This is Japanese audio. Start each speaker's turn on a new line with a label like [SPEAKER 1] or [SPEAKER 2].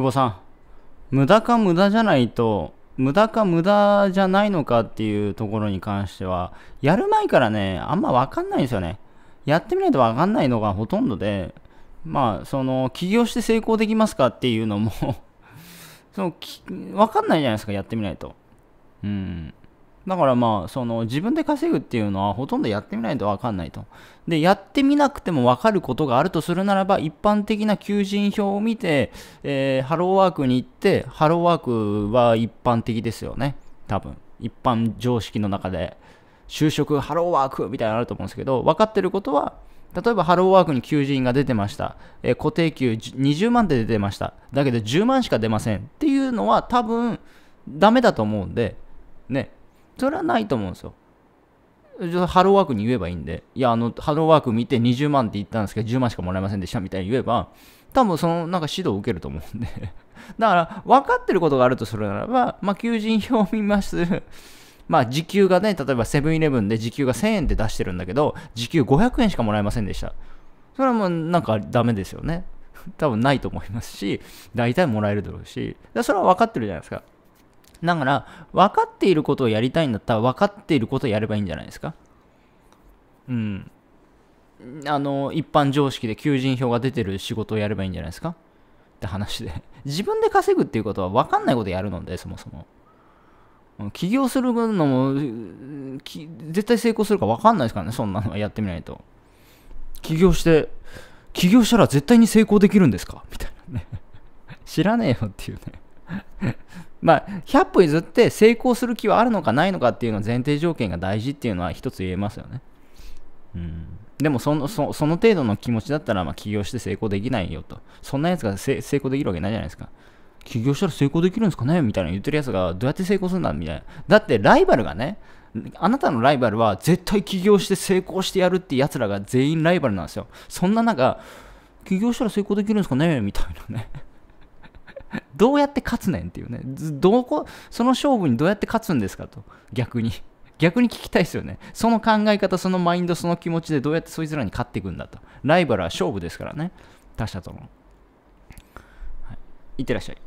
[SPEAKER 1] 久保さん、無駄か無駄じゃないと、無駄か無駄じゃないのかっていうところに関しては、やる前からね、あんま分かんないんですよね。やってみないと分かんないのがほとんどで、まあ、その、起業して成功できますかっていうのも その、分かんないじゃないですか、やってみないと。うん。だからまあ、その自分で稼ぐっていうのはほとんどやってみないと分かんないと。で、やってみなくても分かることがあるとするならば、一般的な求人票を見て、えー、ハローワークに行って、ハローワークは一般的ですよね。多分。一般常識の中で。就職、ハローワークみたいなのあると思うんですけど、分かってることは、例えばハローワークに求人が出てました。えー、固定給20万で出てました。だけど10万しか出ません。っていうのは多分、ダメだと思うんで、ね、それはないと思うんですよ。ハローワークに言えばいいんで、いや、あの、ハローワーク見て20万って言ったんですけど、10万しかもらえませんでしたみたいに言えば、多分その、なんか指導を受けると思うんで だから、分かってることがあるとするならば、まあ、求人票を見ます まあ、時給がね、例えばセブンイレブンで時給が1000円って出してるんだけど、時給500円しかもらえませんでした。それはもうなんかダメですよね。多分ないと思いますし、大体もらえるだろうし、それは分かってるじゃないですか。だから、分かっていることをやりたいんだったら、分かっていることをやればいいんじゃないですかうん。あの、一般常識で求人票が出てる仕事をやればいいんじゃないですかって話で。自分で稼ぐっていうことは分かんないことやるので、そもそも。起業するのも、絶対成功するか分かんないですからね、そんなのはやってみないと。起業して、起業したら絶対に成功できるんですかみたいなね。知らねえよっていうねまあ、100歩譲って成功する気はあるのかないのかっていうの前提条件が大事っていうのは一つ言えますよね。うん、でもそのそ、その程度の気持ちだったら、まあ、起業して成功できないよと。そんなやつが成功できるわけないじゃないですか。起業したら成功できるんですかねみたいな言ってるやつが、どうやって成功するんだみたいな。だってライバルがね、あなたのライバルは絶対起業して成功してやるってやつらが全員ライバルなんですよ。そんな中、起業したら成功できるんですかねみたいなね。どうやって勝つねんっていうねどこその勝負にどうやって勝つんですかと逆に 逆に聞きたいですよねその考え方そのマインドその気持ちでどうやってそいつらに勝っていくんだとライバルは勝負ですからね他者との、はい、いってらっしゃい